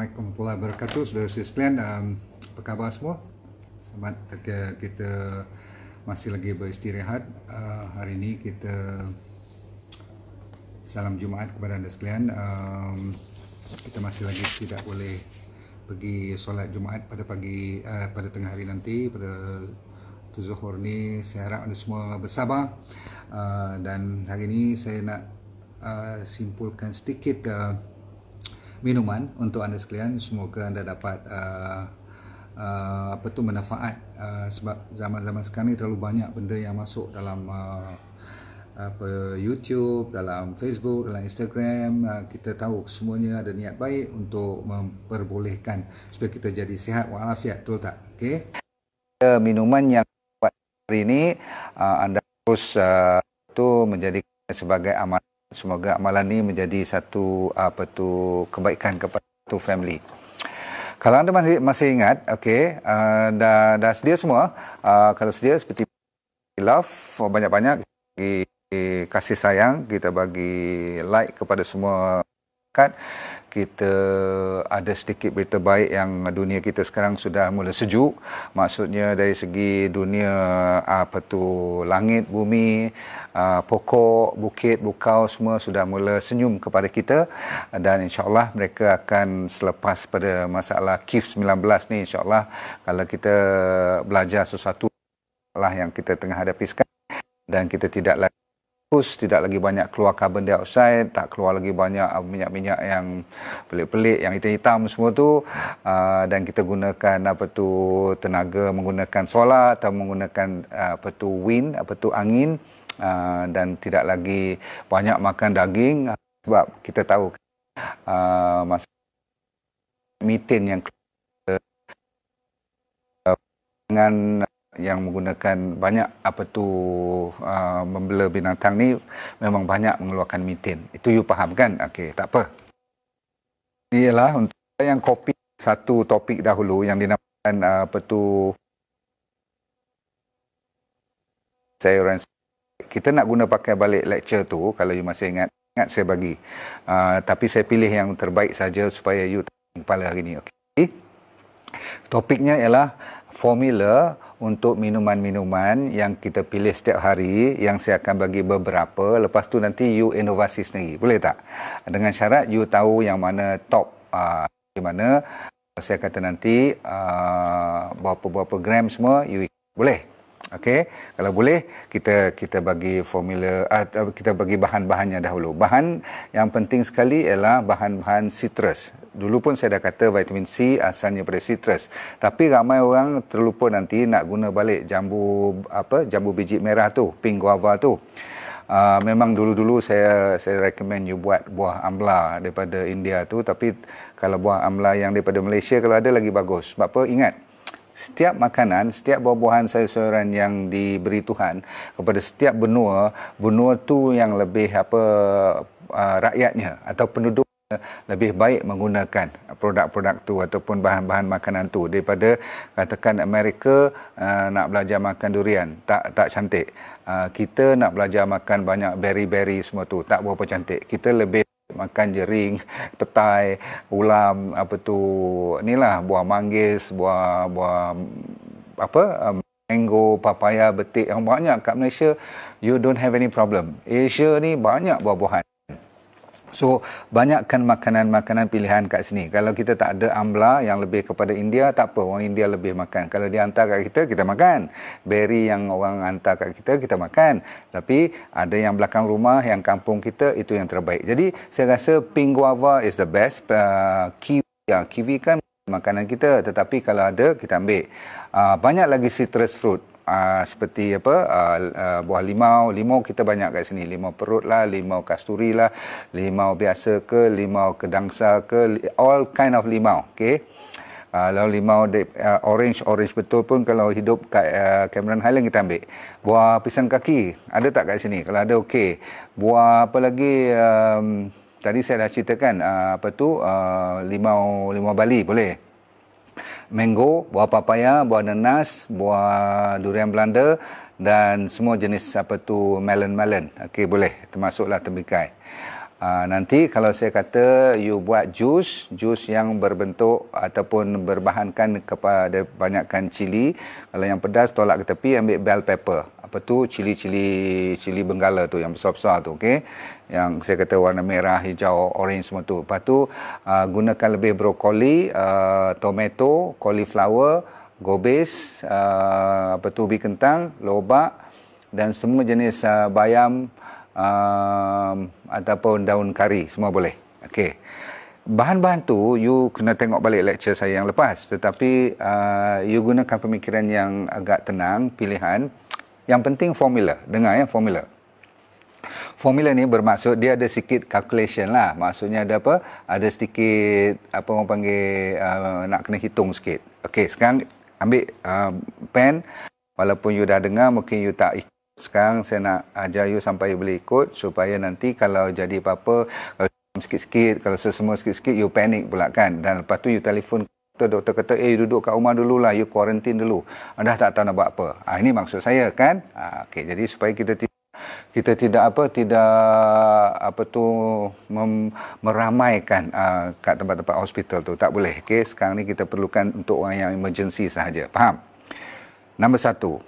Assalamualaikum warahmatullahi wabarakatuh Saudara-saudara sekalian um, Apa khabar semua? Selamat kita, kita masih lagi beristirahat uh, Hari ini kita Salam Jumaat kepada anda sekalian um, Kita masih lagi tidak boleh Pergi solat Jumaat pada pagi uh, Pada tengah hari nanti Pada tu zuhur ni Saya harap anda semua bersabar uh, Dan hari ini saya nak uh, Simpulkan sedikit uh, minuman untuk anda sekalian semoga anda dapat uh, uh, apa tu manfaat uh, sebab zaman-zaman sekarang ni terlalu banyak benda yang masuk dalam uh, apa YouTube dalam Facebook dalam Instagram uh, kita tahu semuanya ada niat baik untuk memperbolehkan supaya kita jadi sihat walafiat betul tak okay? minuman yang buat hari ini uh, anda harus uh, tu menjadi sebagai amal semoga amalan ini menjadi satu apa tu kebaikan kepada tu family. Kalau anda masih masih ingat, okey, uh, dah dah sedia semua. Uh, kalau sedia seperti love banyak-banyak bagi kasih sayang kita bagi like kepada semua kan kita ada sedikit berita baik yang dunia kita sekarang sudah mula sejuk maksudnya dari segi dunia apa tu langit bumi Uh, pokok, bukit, bukau semua sudah mula senyum kepada kita dan insyaAllah mereka akan selepas pada masalah KIF 19 ni insyaAllah kalau kita belajar sesuatu lah yang kita tengah hadapi sekarang dan kita tidaklah fokus tidak lagi banyak keluar carbon dioxide tak keluar lagi banyak uh, minyak-minyak yang pelik-pelik yang hitam-hitam semua tu uh, dan kita gunakan apa tu tenaga menggunakan solar atau menggunakan uh, apa tu wind apa tu angin uh, dan tidak lagi banyak makan daging sebab kita tahu uh, masa metin yang keluar dengan uh, yang menggunakan banyak apa tu uh, membela binatang ni memang banyak mengeluarkan metin. Itu you faham kan? Okey, tak apa. Ialah untuk yang kopi satu topik dahulu yang dinamakan uh, apa tu sayuran kita nak guna pakai balik lecture tu kalau you masih ingat ingat saya bagi uh, tapi saya pilih yang terbaik saja supaya you tak kepala hari ni okey topiknya ialah formula untuk minuman-minuman yang kita pilih setiap hari yang saya akan bagi beberapa lepas tu nanti you inovasi sendiri boleh tak dengan syarat you tahu yang mana top uh, ah, di mana saya kata nanti uh, berapa-berapa gram semua you boleh Okey, kalau boleh kita kita bagi formula uh, kita bagi bahan-bahannya dahulu. Bahan yang penting sekali ialah bahan-bahan citrus. Dulu pun saya dah kata vitamin C asalnya dari citrus. Tapi ramai orang terlupa nanti nak guna balik jambu apa jambu biji merah tu, pink guava tu. Uh, memang dulu-dulu saya saya recommend you buat buah amla daripada India tu tapi kalau buah amla yang daripada Malaysia kalau ada lagi bagus sebab apa ingat setiap makanan, setiap buah-buahan sayur-sayuran yang diberi Tuhan kepada setiap benua, benua tu yang lebih apa uh, rakyatnya atau penduduk lebih baik menggunakan produk-produk tu ataupun bahan-bahan makanan tu daripada katakan Amerika uh, nak belajar makan durian tak tak cantik. Uh, kita nak belajar makan banyak berry-berry semua tu tak berapa cantik. Kita lebih makan jering, petai, ulam, apa tu, lah buah manggis, buah buah apa, um, mango, papaya, betik yang banyak kat Malaysia, you don't have any problem. Asia ni banyak buah-buahan. So banyakkan makanan-makanan pilihan kat sini. Kalau kita tak ada ambla yang lebih kepada India, tak apa. Orang India lebih makan. Kalau dia hantar kat kita, kita makan. Berry yang orang hantar kat kita, kita makan. Tapi ada yang belakang rumah, yang kampung kita, itu yang terbaik. Jadi saya rasa pink guava is the best. Uh, kiwi, ya. kiwi kan makanan kita. Tetapi kalau ada, kita ambil. Uh, banyak lagi citrus fruit. Ah, seperti apa uh, uh, buah limau limau kita banyak kat sini limau perut lah limau kasturi lah limau biasa ke limau kedangsa ke all kind of limau okey kalau uh, limau de, uh, orange orange betul pun kalau hidup kat uh, Cameron Highland kita ambil buah pisang kaki ada tak kat sini kalau ada okey buah apa lagi um, tadi saya dah ceritakan uh, apa tu uh, limau limau Bali boleh mango, buah papaya, buah nanas, buah durian Belanda dan semua jenis apa tu melon-melon. Okey boleh termasuklah tembikai. Uh, ah, nanti kalau saya kata you buat jus, jus yang berbentuk ataupun berbahankan kepada banyakkan cili. Kalau yang pedas tolak ke tepi ambil bell pepper apa tu cili-cili cili benggala tu yang besar-besar tu okey yang saya kata warna merah hijau orange semua tu lepas tu uh, gunakan lebih brokoli uh, tomato cauliflower gobes uh, apa tu ubi kentang lobak dan semua jenis uh, bayam uh, ataupun daun kari semua boleh okey bahan-bahan tu you kena tengok balik lecture saya yang lepas tetapi uh, you gunakan pemikiran yang agak tenang pilihan yang penting formula. Dengar ya formula. Formula ni bermaksud dia ada sikit calculation lah. Maksudnya ada apa? Ada sedikit apa orang panggil uh, nak kena hitung sikit. Okey, sekarang ambil uh, pen. Walaupun you dah dengar, mungkin you tak ikut. Sekarang saya nak ajar you sampai you boleh ikut supaya nanti kalau jadi apa-apa, kalau sikit-sikit, kalau sesemua sikit-sikit, you panic, pula kan. Dan lepas tu you telefon doktor doktor kata eh duduk kat rumah dululah you quarantine dulu ah, dah tak tahu nak buat apa ah ini maksud saya kan ah, okey jadi supaya kita t- kita tidak apa tidak apa tu mem, meramaikan uh, kat tempat-tempat hospital tu tak boleh okey sekarang ni kita perlukan untuk orang yang emergency sahaja faham nombor satu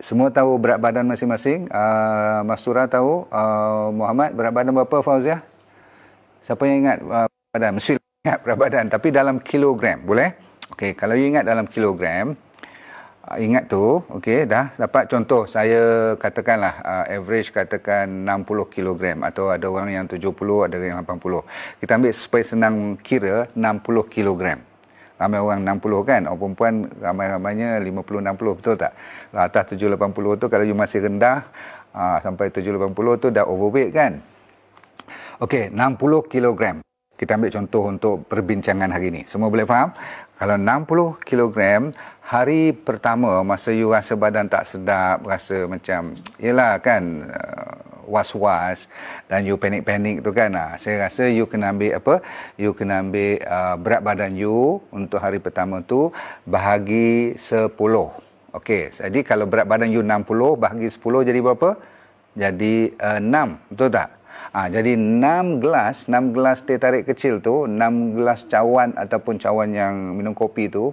semua tahu berat badan masing-masing uh, Mas tahu uh, Muhammad berat badan berapa Fauziah siapa yang ingat uh, badan mesti ingat ya, berat badan tapi dalam kilogram boleh okey kalau you ingat dalam kilogram uh, ingat tu okey dah dapat contoh saya katakanlah uh, average katakan 60 kilogram atau ada orang yang 70 ada yang 80 kita ambil supaya senang kira 60 kilogram ramai orang 60 kan orang perempuan ramai-ramainya 50 60 betul tak lah, atas 70 80 tu kalau you masih rendah uh, sampai 70 80 tu dah overweight kan Okey, 60 kilogram kita ambil contoh untuk perbincangan hari ini. Semua boleh faham? Kalau 60 kilogram, hari pertama masa you rasa badan tak sedap, rasa macam, yelah kan, uh, was-was dan you panik-panik tu kan. Ha, saya rasa you kena ambil apa? You kena ambil uh, berat badan you untuk hari pertama tu bahagi 10. Okey, jadi kalau berat badan you 60 bahagi 10 jadi berapa? Jadi uh, 6, betul tak? Ha, jadi enam gelas, enam gelas teh tarik kecil tu, enam gelas cawan ataupun cawan yang minum kopi tu,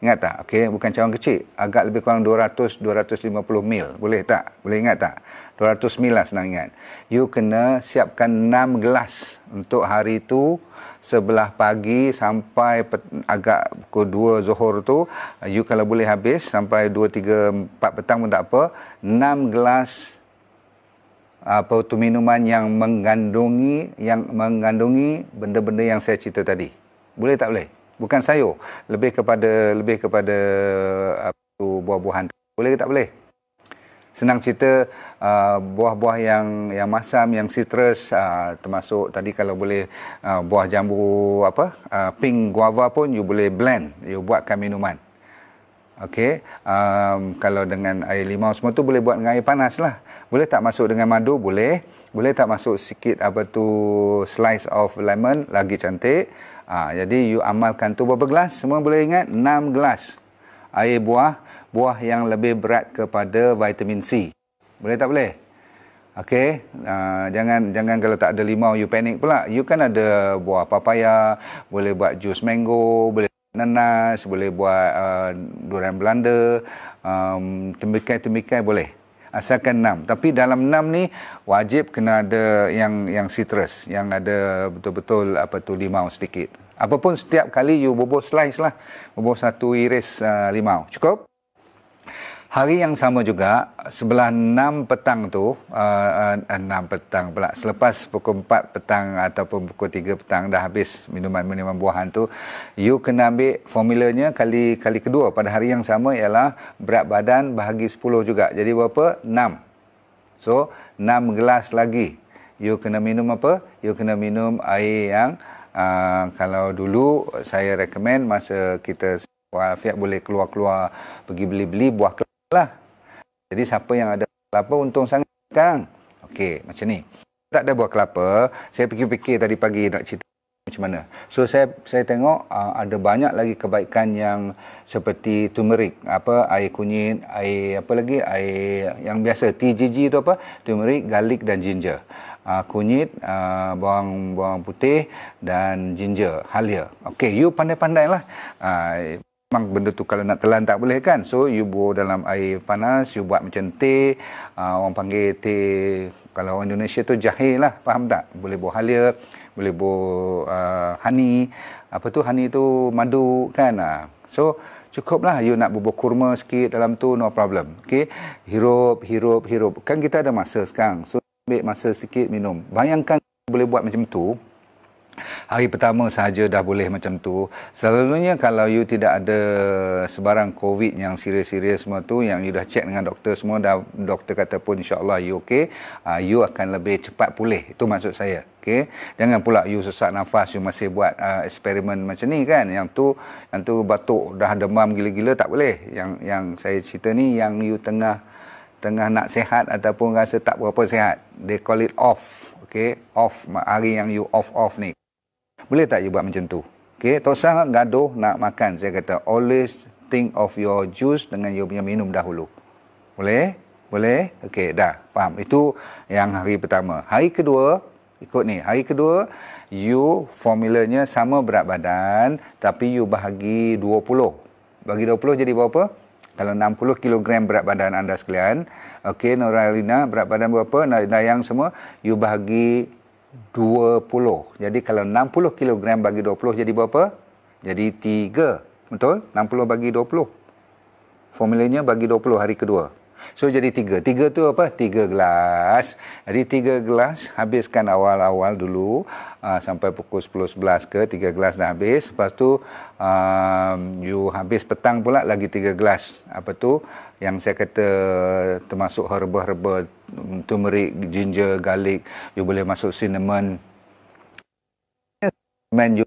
ingat tak? Okey, bukan cawan kecil, agak lebih kurang 200 250 mil, Boleh tak? Boleh ingat tak? 200 mil lah senang ingat. You kena siapkan enam gelas untuk hari tu sebelah pagi sampai agak pukul 2 zuhur tu you kalau boleh habis sampai 2 3 4 petang pun tak apa Enam gelas apa tu minuman yang mengandungi yang mengandungi benda-benda yang saya cerita tadi. Boleh tak boleh? Bukan sayur, lebih kepada lebih kepada apa tu buah-buahan. Boleh ke tak boleh? Senang cerita uh, buah-buah yang yang masam, yang citrus uh, termasuk tadi kalau boleh uh, buah jambu apa uh, pink guava pun you boleh blend, you buatkan minuman. Okey, um, kalau dengan air limau semua tu boleh buat dengan air panas lah boleh tak masuk dengan madu boleh boleh tak masuk sikit apa tu slice of lemon lagi cantik ha, jadi you amalkan tu berapa gelas semua boleh ingat 6 gelas air buah buah yang lebih berat kepada vitamin C boleh tak boleh Okey, uh, jangan jangan kalau tak ada limau you panik pula. You kan ada buah papaya, boleh buat jus mango, boleh nanas, boleh buat uh, durian Belanda, um, temikai-temikai boleh asalkan enam tapi dalam enam ni wajib kena ada yang yang citrus yang ada betul-betul apa tu limau sedikit apapun setiap kali you bubuh slice lah bubuh satu iris uh, limau cukup hari yang sama juga sebelah 6 petang tu uh, uh, 6 petang pula selepas pukul 4 petang ataupun pukul 3 petang dah habis minuman-minuman buahan tu you kena ambil formulanya kali kali kedua pada hari yang sama ialah berat badan bahagi 10 juga jadi berapa 6 so 6 gelas lagi you kena minum apa you kena minum air yang uh, kalau dulu saya recommend masa kita Wafiat boleh keluar-keluar pergi beli-beli buah kelapa lah. Jadi siapa yang ada buah kelapa untung sangat sekarang. Okey, macam ni. Tak ada buah kelapa, saya fikir-fikir tadi pagi nak cerita macam mana. So saya saya tengok uh, ada banyak lagi kebaikan yang seperti turmeric, apa air kunyit, air apa lagi, air yang biasa TGG tu apa? Turmeric, garlic dan ginger. Uh, kunyit, uh, bawang bawang putih dan ginger, halia. Okey, you pandai-pandailah. Uh, memang benda tu kalau nak telan tak boleh kan so you bor dalam air panas you buat macam teh uh, orang panggil teh kalau orang Indonesia tu jahe lah faham tak boleh buat halia boleh buat uh, honey apa tu honey tu madu kan uh. so cukup lah you nak bubur kurma sikit dalam tu no problem okay hirup hirup hirup kan kita ada masa sekarang so ambil masa sikit minum bayangkan boleh buat macam tu hari pertama sahaja dah boleh macam tu selalunya kalau you tidak ada sebarang covid yang serius-serius semua tu yang you dah check dengan doktor semua dah doktor kata pun insyaallah you okay, uh, you akan lebih cepat pulih itu maksud saya okay? jangan pula you sesak nafas you masih buat uh, eksperimen macam ni kan yang tu yang tu batuk dah demam gila-gila tak boleh yang yang saya cerita ni yang you tengah tengah nak sehat ataupun rasa tak berapa sehat they call it off okay? off hari yang you off off ni boleh tak you buat macam tu? Okay, tak usah gaduh nak makan. Saya kata, always think of your juice dengan you punya minum dahulu. Boleh? Boleh? Okay, dah. Faham. Itu yang hari pertama. Hari kedua, ikut ni. Hari kedua, you formulanya sama berat badan tapi you bahagi 20. Bagi 20 jadi berapa? Kalau 60 kilogram berat badan anda sekalian, okay Noralina berat badan berapa? Dayang semua, you bahagi 20. Jadi kalau 60 kg bagi 20 jadi berapa? Jadi 3. Betul? 60 bagi 20. Formulanya bagi 20 hari kedua. So jadi tiga. Tiga tu apa? Tiga gelas. Jadi tiga gelas habiskan awal-awal dulu uh, sampai pukul 10-11 ke tiga gelas dah habis. Lepas tu um, you habis petang pula lagi tiga gelas. Apa tu? Yang saya kata termasuk herba-herba, turmeric, ginger, garlic. You boleh masuk cinnamon. Cinnamon you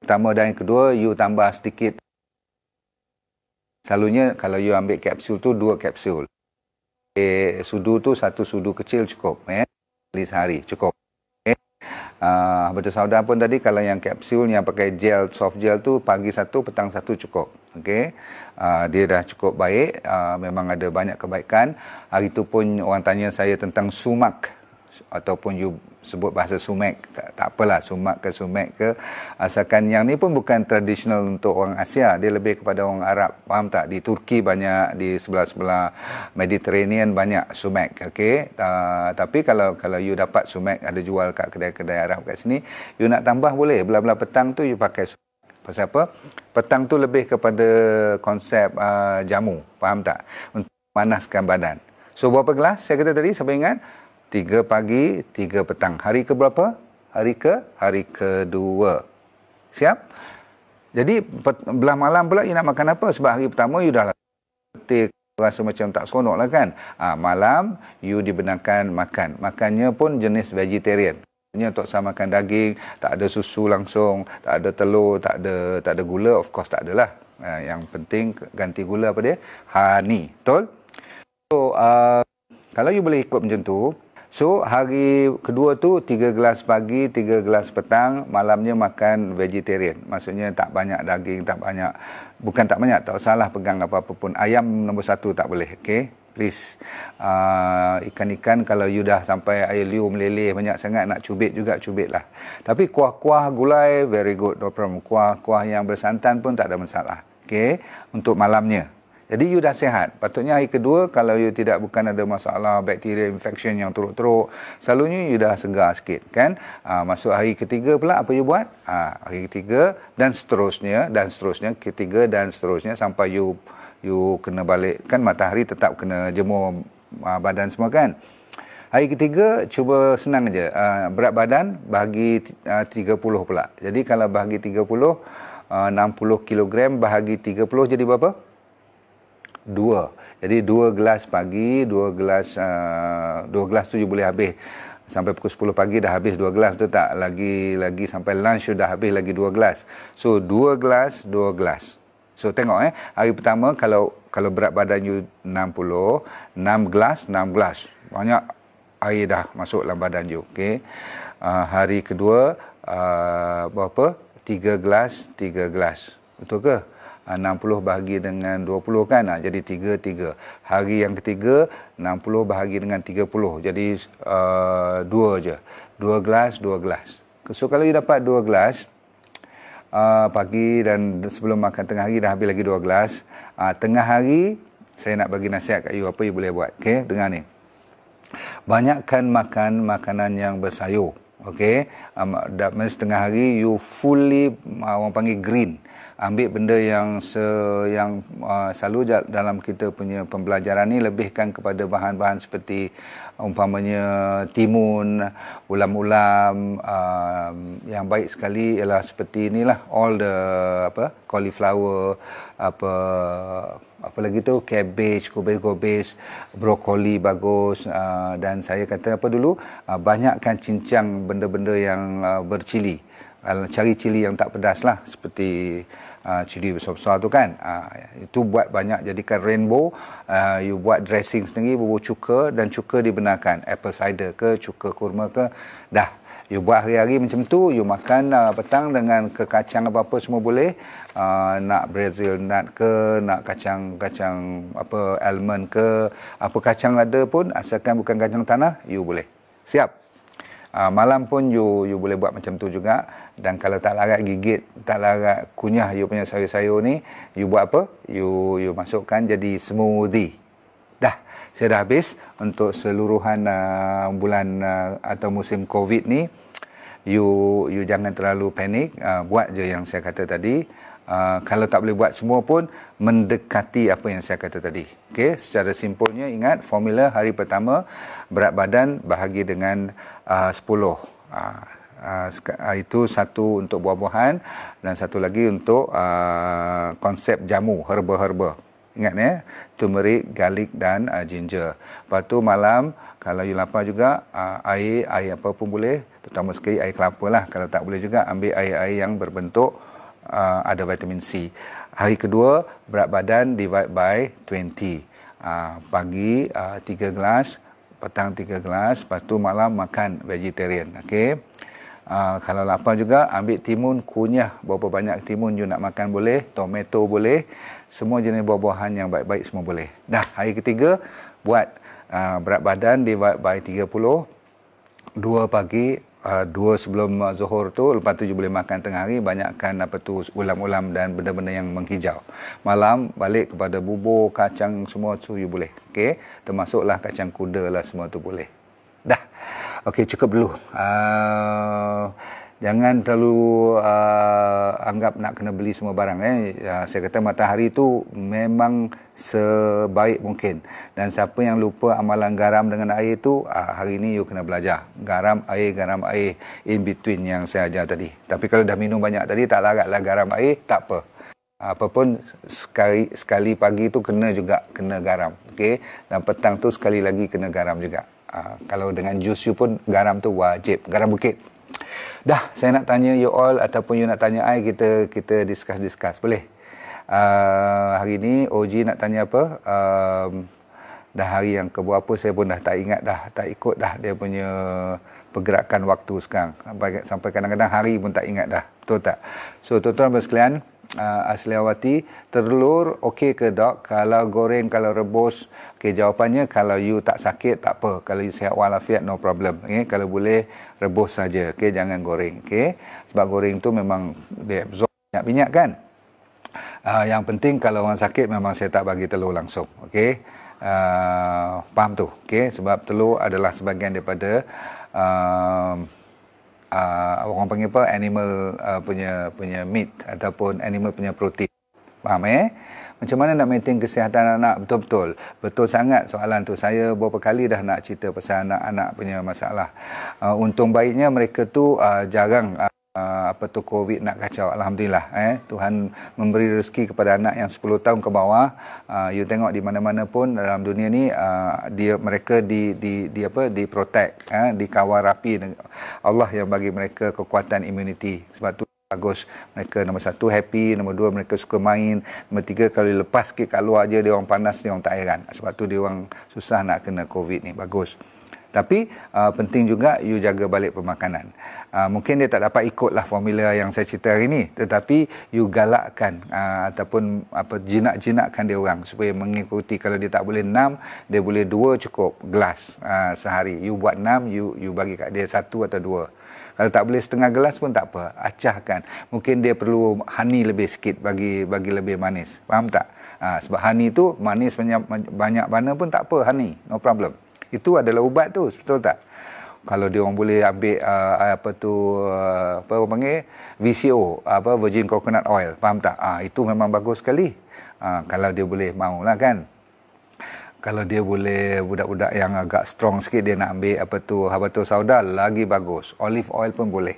pertama dan yang kedua you tambah sedikit selalunya kalau you ambil kapsul tu dua kapsul Eh, sudu tu satu sudu kecil cukup ya. Eh. Kali sehari cukup. Eh, ah, uh, soda pun tadi kalau yang kapsul yang pakai gel soft gel tu pagi satu petang satu cukup. Okey. Uh, ah, dia dah cukup baik, uh, memang ada banyak kebaikan. Hari tu pun orang tanya saya tentang sumak ataupun you sebut bahasa Sumek tak, tak apalah Sumak ke Sumek ke asalkan yang ni pun bukan tradisional untuk orang Asia dia lebih kepada orang Arab faham tak di Turki banyak di sebelah-sebelah Mediterranean banyak Sumek okey uh, tapi kalau kalau you dapat Sumek ada jual kat kedai-kedai Arab kat sini you nak tambah boleh bela-bela petang tu you pakai sumek. Pasal apa? Petang tu lebih kepada konsep uh, jamu. Faham tak? Untuk memanaskan badan. So, berapa gelas saya kata tadi? Siapa ingat? Tiga pagi, tiga petang. Hari ke berapa? Hari ke? Hari kedua. Siap? Jadi, belah malam pula you nak makan apa? Sebab hari pertama you dah letih rasa macam tak seronok lah kan. Ha, malam, you dibenarkan makan. Makannya pun jenis vegetarian. Ini untuk sama makan daging, tak ada susu langsung, tak ada telur, tak ada tak ada gula, of course tak adalah. Ha, yang penting ganti gula apa dia? Honey, betul? So, uh, kalau you boleh ikut macam tu, So hari kedua tu tiga gelas pagi, tiga gelas petang, malamnya makan vegetarian. Maksudnya tak banyak daging, tak banyak, bukan tak banyak, tak salah pegang apa-apa pun. Ayam nombor satu tak boleh, okay? Please, uh, ikan-ikan kalau you dah sampai air liu meleleh banyak sangat, nak cubit juga, cubitlah. Tapi kuah-kuah gulai, very good, no problem. Kuah-kuah yang bersantan pun tak ada masalah, okay? Untuk malamnya, jadi you dah sihat. Patutnya hari kedua kalau you tidak bukan ada masalah bakteria infection yang teruk-teruk, selalunya you dah segar sikit kan. Uh, masuk hari ketiga pula apa you buat? Uh, hari ketiga dan seterusnya dan seterusnya ketiga dan seterusnya sampai you you kena balik kan matahari tetap kena jemur uh, badan semua kan. Hari ketiga cuba senang aja. berat badan bagi uh, 30 pula. Jadi kalau bagi 30 uh, 60 kg bahagi 30 jadi berapa? dua. Jadi dua gelas pagi, dua gelas uh, dua gelas tu you boleh habis. Sampai pukul 10 pagi dah habis dua gelas tu tak? Lagi lagi sampai lunch sudah habis lagi dua gelas. So dua gelas, dua gelas. So tengok eh, hari pertama kalau kalau berat badan you 60, 6 gelas, 6 gelas. Banyak air dah masuk dalam badan you. Okay. Uh, ah, hari kedua, uh, berapa? Tiga gelas, tiga gelas. Betul ke? 60 bahagi dengan 20 kan ha, jadi 3 3. Hari yang ketiga 60 bahagi dengan 30 jadi uh, 2 je. 2 gelas, 2 gelas. So kalau you dapat 2 gelas uh, pagi dan sebelum makan tengah hari dah habis lagi 2 gelas. Uh, tengah hari saya nak bagi nasihat kat you apa you boleh buat. okay? dengar ni. Banyakkan makan makanan yang bersayur. Okey, um, setengah hari you fully uh, orang panggil green ambil benda yang se yang uh, selalu dalam kita punya pembelajaran ni lebihkan kepada bahan-bahan seperti umpamanya timun, ulam-ulam uh, yang baik sekali ialah seperti inilah all the apa cauliflower apa apa lagi tu cabbage, kubis gobes, brokoli bagus uh, dan saya kata apa dulu uh, banyakkan cincang benda-benda yang uh, bercili. Uh, cari cili yang tak pedas lah seperti Ah, cili besar-besar tu kan uh, itu buat banyak jadikan rainbow uh, you buat dressing sendiri bubur cuka dan cuka dibenarkan apple cider ke cuka kurma ke dah you buat hari-hari macam tu you makan uh, petang dengan kekacang apa-apa semua boleh uh, nak brazil nut ke nak kacang-kacang apa almond ke apa kacang ada pun asalkan bukan kacang tanah you boleh siap uh, malam pun you you boleh buat macam tu juga dan kalau tak larat gigit tak larat kunyah you punya sayur-sayur ni you buat apa you you masukkan jadi smoothie dah saya dah habis untuk seluruhan uh, bulan uh, atau musim covid ni you you jangan terlalu panik uh, buat je yang saya kata tadi Uh, kalau tak boleh buat semua pun mendekati apa yang saya kata tadi. Okay, secara simpulnya ingat formula hari pertama berat badan bahagi dengan Ah, sepuluh. Uh, itu satu untuk buah-buahan dan satu lagi untuk uh, konsep jamu herba-herba. Ingat ya, turmeric, garlic dan uh, ginger. Lepas tu malam kalau you lapar juga uh, air air apa pun boleh, terutama sekali air kelapa lah. Kalau tak boleh juga ambil air-air yang berbentuk uh, ada vitamin C. Hari kedua berat badan divide by 20. Uh, pagi uh, 3 gelas, petang tiga gelas, lepas tu malam makan vegetarian. Okey. Uh, kalau lapar juga ambil timun kunyah berapa banyak timun you nak makan boleh tomato boleh semua jenis buah-buahan yang baik-baik semua boleh dah hari ketiga buat uh, berat badan divide by 30 dua pagi Ah, dua sebelum uh, zuhur tu lepas tu boleh makan tengah hari banyakkan apa tu ulam-ulam dan benda-benda yang menghijau malam balik kepada bubur kacang semua tu you boleh okey termasuklah kacang kuda lah semua tu boleh dah okey cukup dulu uh, jangan terlalu uh, anggap nak kena beli semua barang eh uh, saya kata matahari itu memang sebaik mungkin dan siapa yang lupa amalan garam dengan air itu uh, ah, hari ini you kena belajar garam air garam air in between yang saya ajar tadi tapi kalau dah minum banyak tadi tak laratlah garam air tak apa apa pun sekali sekali pagi tu kena juga kena garam okay. dan petang tu sekali lagi kena garam juga uh, kalau dengan jus you pun garam tu wajib garam bukit Dah, saya nak tanya you all ataupun you nak tanya I, kita kita discuss-discuss. Boleh? Uh, hari ni OG nak tanya apa? Uh, dah hari yang keberapa saya pun dah tak ingat dah, tak ikut dah dia punya pergerakan waktu sekarang. Sampai, kadang-kadang hari pun tak ingat dah. Betul tak? So, tuan-tuan dan sekalian, uh, Asliawati, terlur okey ke dok? Kalau goreng, kalau rebus, okay, jawapannya kalau you tak sakit, tak apa. Kalau you sihat walafiat, no problem. Okay? Kalau boleh, rebus saja okey jangan goreng okey sebab goreng tu memang dia absorb banyak minyak kan uh, yang penting kalau orang sakit memang saya tak bagi telur langsung okey uh, ah, faham tu okey sebab telur adalah sebahagian daripada uh, uh, orang panggil apa animal uh, punya punya meat ataupun animal punya protein faham eh macam mana nak maintain kesihatan anak betul-betul betul sangat soalan tu saya beberapa kali dah nak cerita pasal anak-anak punya masalah uh, untung baiknya mereka tu uh, jarang uh, Uh, apa tu covid nak kacau alhamdulillah eh Tuhan memberi rezeki kepada anak yang 10 tahun ke bawah uh, you tengok di mana-mana pun dalam dunia ni uh, dia mereka di di di apa di protect eh dikawal rapi Allah yang bagi mereka kekuatan imuniti sebab tu bagus mereka nombor satu happy nombor dua mereka suka main nombor tiga kalau lepas sikit kat luar je dia orang panas dia orang tak heran sebab tu dia orang susah nak kena covid ni bagus tapi uh, penting juga you jaga balik pemakanan. Uh, mungkin dia tak dapat ikutlah formula yang saya cerita hari ini. Tetapi you galakkan uh, ataupun apa jinak-jinakkan dia orang supaya mengikuti. Kalau dia tak boleh enam dia boleh dua cukup gelas uh, sehari. You buat enam you, you bagi kat dia satu atau dua kalau tak boleh setengah gelas pun tak apa, acahkan. Mungkin dia perlu honey lebih sikit bagi bagi lebih manis. Faham tak? Ha, sebab honey tu manis banyak, banyak mana pun tak apa honey, no problem. Itu adalah ubat tu, betul tak? Kalau dia orang boleh ambil uh, uh apa tu uh, apa orang panggil VCO, apa virgin coconut oil, faham tak? Ha, itu memang bagus sekali. Ha, kalau dia boleh mahu lah kan kalau dia boleh budak-budak yang agak strong sikit dia nak ambil apa tu habatus sauda lagi bagus olive oil pun boleh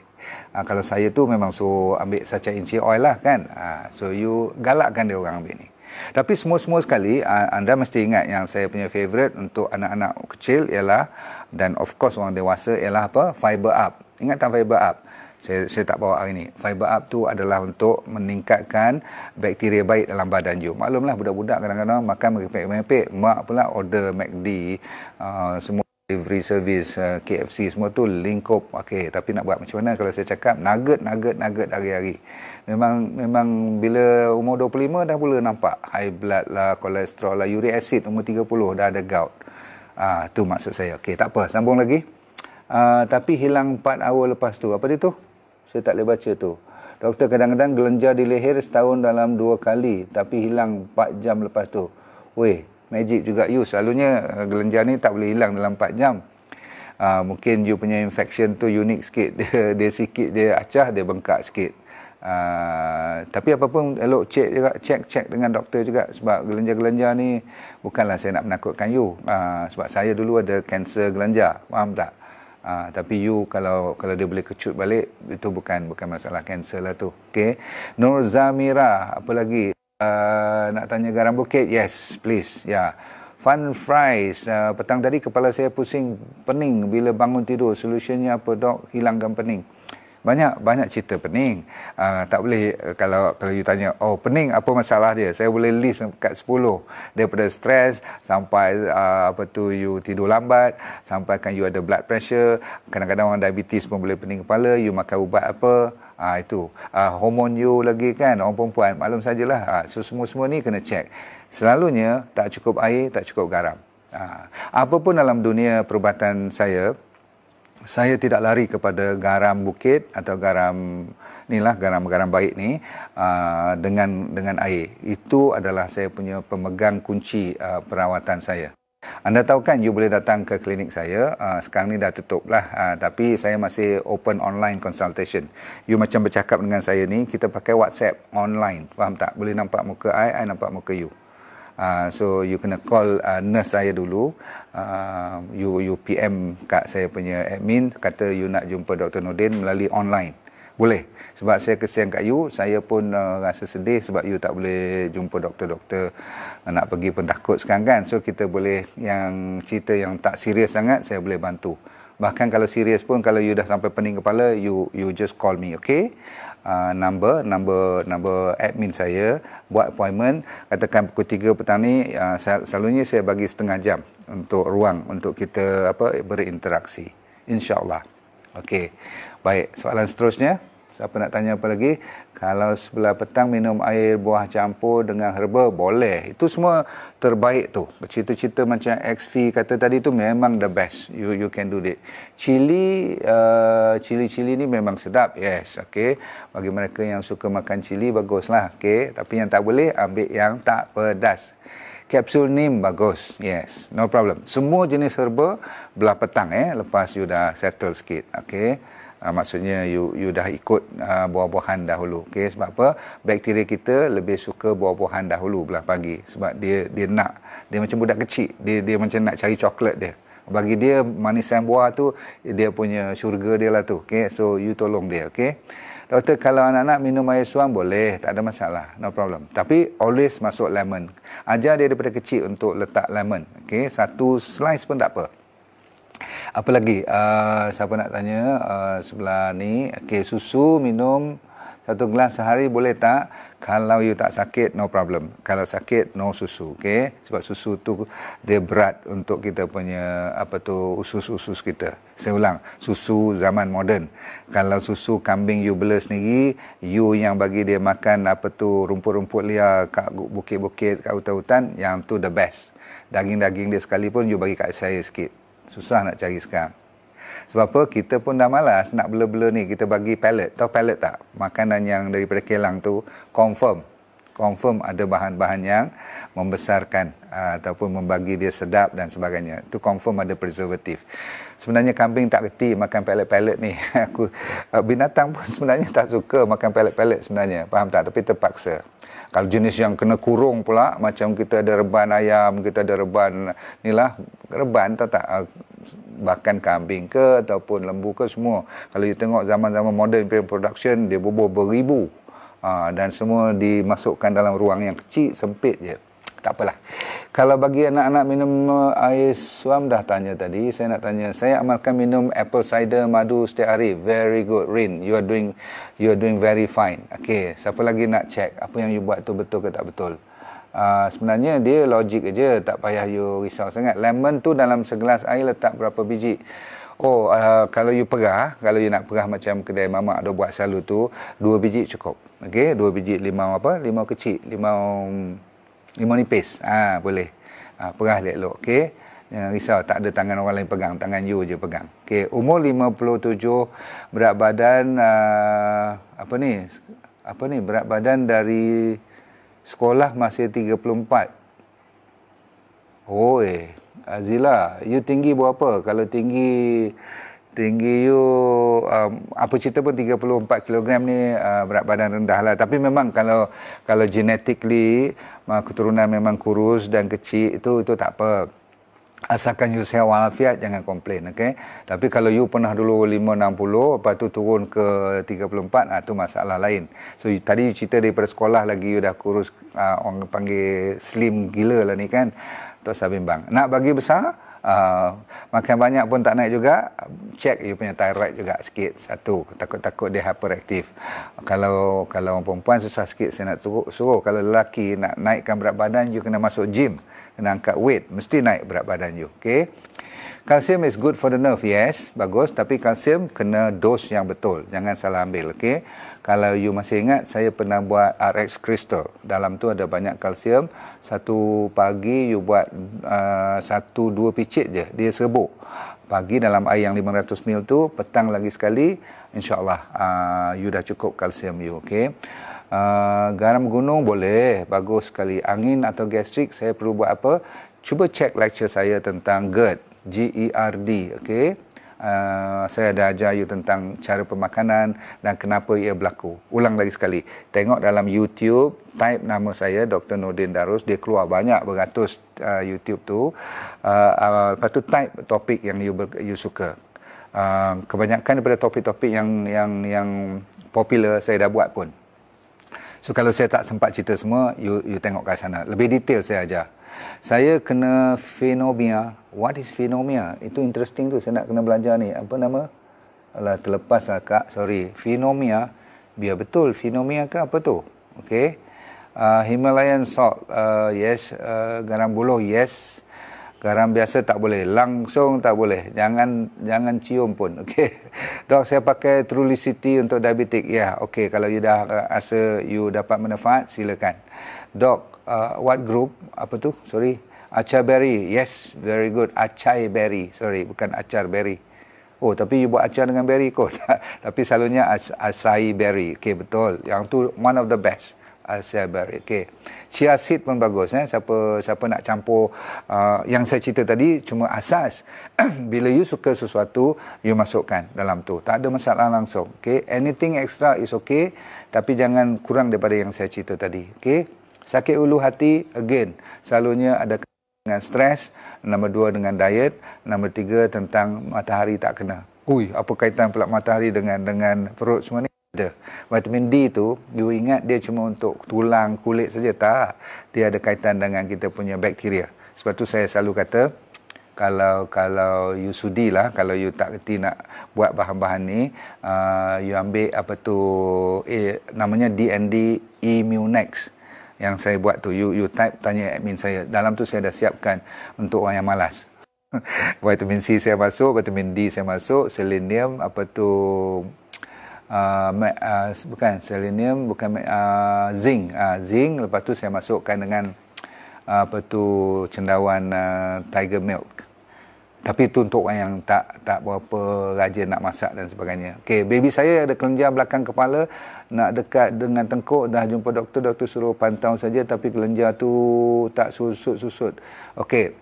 ha, kalau saya tu memang so ambil saja inci oil lah kan ha, so you galakkan dia orang ambil ni tapi semua-semua sekali ah, anda mesti ingat yang saya punya favorite untuk anak-anak kecil ialah dan of course orang dewasa ialah apa fiber up ingat tak fiber up saya, saya tak bawa hari ni. Fiber up tu adalah untuk meningkatkan bakteria baik dalam badan you. Maklumlah budak-budak kadang-kadang makan merepek-merepek. Mak pula order MACD, uh, semua delivery service uh, KFC semua tu lingkup okey tapi nak buat macam mana kalau saya cakap nugget nugget nugget hari-hari memang memang bila umur 25 dah mula nampak high blood lah kolesterol lah uric acid umur 30 dah ada gout ah uh, tu maksud saya okey tak apa sambung lagi uh, tapi hilang 4 hour lepas tu apa dia tu saya tak boleh baca tu. Doktor kadang-kadang gelenjar di leher setahun dalam dua kali tapi hilang empat jam lepas tu. Weh, magic juga you. Selalunya eh, gelenjar ni tak boleh hilang dalam empat jam. Uh, mungkin you punya infection tu unik sikit. Dia, dia sikit, dia acah, dia bengkak sikit. Uh, tapi apa pun elok check juga check check dengan doktor juga sebab gelenjar-gelenjar ni bukanlah saya nak menakutkan you uh, sebab saya dulu ada kanser gelenjar faham tak Uh, tapi you kalau kalau dia boleh kecut balik itu bukan bukan masalah cancel lah tu. Okay. Nur Zamira apa lagi uh, nak tanya garam bukit? Yes, please. Ya. Yeah. Fun fries. Uh, petang tadi kepala saya pusing, pening bila bangun tidur. Solusinya apa dok? Hilangkan pening banyak banyak cerita pening uh, tak boleh eh, kalau kalau you tanya oh pening apa masalah dia saya boleh list dekat 10 daripada stres sampai uh, apa tu you tidur lambat sampai kan you ada blood pressure kadang-kadang orang diabetes pun boleh pening kepala you makan ubat apa uh, itu uh, hormon you lagi kan orang perempuan maklum sajalah uh, so semua-semua ni kena check selalunya tak cukup air tak cukup garam uh, apa pun dalam dunia perubatan saya saya tidak lari kepada garam bukit atau garam inilah garam-garam baik ni uh, dengan dengan air. Itu adalah saya punya pemegang kunci uh, perawatan saya. Anda tahu kan you boleh datang ke klinik saya uh, sekarang ni dah tutup lah uh, tapi saya masih open online consultation. You macam bercakap dengan saya ni kita pakai WhatsApp online. Faham tak? Boleh nampak muka I, I nampak muka you. Ah, so you kena call uh, nurse saya dulu uh, you you PM kat saya punya admin kata you nak jumpa Dr Nordin melalui online boleh sebab saya kesian kat you saya pun uh, rasa sedih sebab you tak boleh jumpa doktor-doktor uh, nak pergi pun takut sekarang kan so kita boleh yang cerita yang tak serius sangat saya boleh bantu bahkan kalau serius pun kalau you dah sampai pening kepala you you just call me okay uh, number number number admin saya buat appointment katakan pukul 3 petang ni uh, selalunya saya bagi setengah jam untuk ruang untuk kita apa berinteraksi insyaallah okey baik soalan seterusnya siapa nak tanya apa lagi kalau sebelah petang minum air buah campur dengan herba boleh itu semua terbaik tu cerita-cerita macam XV kata tadi tu memang the best you you can do it cili uh, cili-cili ni memang sedap yes okay bagi mereka yang suka makan cili baguslah okay tapi yang tak boleh ambil yang tak pedas Kapsul neem bagus. Yes. No problem. Semua jenis herba belah petang eh. Lepas you dah settle sikit. Okay. Uh, maksudnya you you dah ikut uh, buah-buahan dahulu. Okey sebab apa? Bakteria kita lebih suka buah-buahan dahulu belah pagi sebab dia dia nak dia macam budak kecil. Dia dia macam nak cari coklat dia. Bagi dia manisan buah tu dia punya syurga dia lah tu. Okey so you tolong dia okey. Doktor kalau anak-anak minum air suam boleh tak ada masalah no problem tapi always masuk lemon ajar dia daripada kecil untuk letak lemon okey satu slice pun tak apa apa lagi uh, siapa nak tanya uh, sebelah ni okey susu minum satu gelas sehari boleh tak kalau you tak sakit no problem kalau sakit no susu okey sebab susu tu dia berat untuk kita punya apa tu usus-usus kita saya ulang susu zaman moden kalau susu kambing you bela sendiri you yang bagi dia makan apa tu rumput-rumput liar kat bukit-bukit kat hutan-hutan yang tu the best daging-daging dia sekalipun you bagi kat saya sikit susah nak cari sekarang. Sebab apa? Kita pun dah malas nak bela-bela ni. Kita bagi pallet. Tahu pallet tak? Makanan yang daripada kelang tu confirm. Confirm ada bahan-bahan yang membesarkan uh, ataupun membagi dia sedap dan sebagainya. Itu confirm ada preservatif. Sebenarnya kambing tak reti makan pallet-pallet ni. Aku ah, Binatang pun sebenarnya tak suka makan pallet-pallet sebenarnya. Faham tak? Tapi terpaksa. Kalau jenis yang kena kurung pula, macam kita ada reban ayam, kita ada reban nilah reban tak tak? Bahkan eh, kambing ke ataupun lembu ke semua. Kalau you tengok zaman-zaman modern production, dia bubuh beribu. Aa, ah, dan semua dimasukkan dalam ruang yang kecil, sempit je tak apalah. Kalau bagi anak-anak minum uh, air suam dah tanya tadi, saya nak tanya, saya amalkan minum apple cider madu setiap hari. Very good, Rin. You are doing you are doing very fine. Okay, siapa lagi nak check apa yang you buat tu betul ke tak betul? Uh, sebenarnya dia logik aja tak payah you risau sangat lemon tu dalam segelas air letak berapa biji oh uh, kalau you perah kalau you nak perah macam kedai mamak ada buat selalu tu dua biji cukup Okay, dua biji limau apa limau kecil limau Lima nipis. Ah ha, boleh. Ha, perah dia elok. Okey. Jangan risau tak ada tangan orang lain pegang, tangan you je pegang. okay? umur 57, berat badan uh, apa ni? Apa ni? Berat badan dari sekolah masih 34. Oh, eh. Azila, you tinggi berapa? Kalau tinggi tinggi you um, apa cerita pun 34 kilogram ni uh, berat badan rendah lah tapi memang kalau kalau genetically uh, keturunan memang kurus dan kecil itu itu tak apa. Asalkan you sehat walafiat jangan komplain okey. Tapi kalau you pernah dulu 5 60 lepas tu turun ke 34 ah tu masalah lain. So you, tadi you cerita daripada sekolah lagi you dah kurus uh, orang panggil slim gila lah ni kan. Tak sabim bang. Nak bagi besar uh, makan banyak pun tak naik juga check you punya thyroid juga sikit satu takut-takut dia hyperaktif kalau kalau orang perempuan susah sikit saya nak suruh, suruh kalau lelaki nak naikkan berat badan you kena masuk gym kena angkat weight mesti naik berat badan you okey Kalsium is good for the nerve, yes, bagus. Tapi kalsium kena dos yang betul, jangan salah ambil, okay? Kalau you masih ingat, saya pernah buat RX Crystal. Dalam tu ada banyak kalsium. Satu pagi, you buat uh, satu dua picit je. Dia serbuk. Pagi dalam air yang 500 mil tu, petang lagi sekali, insyaAllah uh, you dah cukup kalsium you. Okay? Uh, garam gunung boleh, bagus sekali. Angin atau gastrik, saya perlu buat apa? Cuba cek lecture saya tentang GERD. G-E-R-D, okay? Ah, saya ada ajar you tentang cara pemakanan dan kenapa ia berlaku. Ulang lagi sekali. Tengok dalam YouTube, type nama saya Dr. Nordin Darus. Dia keluar banyak beratus uh, YouTube tu. Uh, uh, lepas tu type topik yang you, ber, you suka. Uh, kebanyakan daripada topik-topik yang yang yang popular saya dah buat pun. So kalau saya tak sempat cerita semua, you you tengok kat sana. Lebih detail saya ajar saya kena fenomia. What is fenomia? Itu interesting tu. Saya nak kena belajar ni. Apa nama? Alah, terlepas lah kak. Sorry. Fenomia. Biar betul. Fenomia ke apa tu? Okay. Uh, ah, Himalayan salt. Uh, yes. Uh, garam buluh. Yes. Garam biasa tak boleh. Langsung tak boleh. Jangan jangan cium pun. Okay. Dok, saya pakai Trulicity untuk diabetik. Ya, yeah, okay. Kalau you dah rasa you dapat manfaat, silakan. Dok, uh, what group apa tu sorry acar berry yes very good acai berry sorry bukan acar berry oh tapi you buat acar dengan berry kot tapi selalunya acai berry okey betul yang tu one of the best acai berry okey chia seed pun bagus eh siapa siapa nak campur uh, yang saya cerita tadi cuma asas bila you suka sesuatu you masukkan dalam tu tak ada masalah langsung okey anything extra is okay tapi jangan kurang daripada yang saya cerita tadi okey Sakit ulu hati, again, selalunya ada dengan stres, nombor dua dengan diet, nombor tiga tentang matahari tak kena. Ui, apa kaitan pula matahari dengan dengan perut semua ni? Ada. Vitamin D tu, you ingat dia cuma untuk tulang, kulit saja tak? Dia ada kaitan dengan kita punya bakteria. Sebab tu saya selalu kata, kalau kalau you sudi lah, kalau you tak reti nak buat bahan-bahan ni, uh, you ambil apa tu, eh, namanya DND Immunex. Immunex yang saya buat tu you you type tanya admin saya dalam tu saya dah siapkan untuk orang yang malas vitamin C saya masuk vitamin D saya masuk selenium apa tu uh, uh, bukan selenium bukan uh, zinc uh, zinc lepas tu saya masukkan dengan uh, apa tu cendawan uh, tiger milk tapi itu untuk orang yang tak tak berapa rajin nak masak dan sebagainya. Okey, baby saya ada kelenjar belakang kepala, nak dekat dengan tengkuk dah jumpa doktor doktor suruh pantau saja tapi kelenjar tu tak susut-susut. Okey.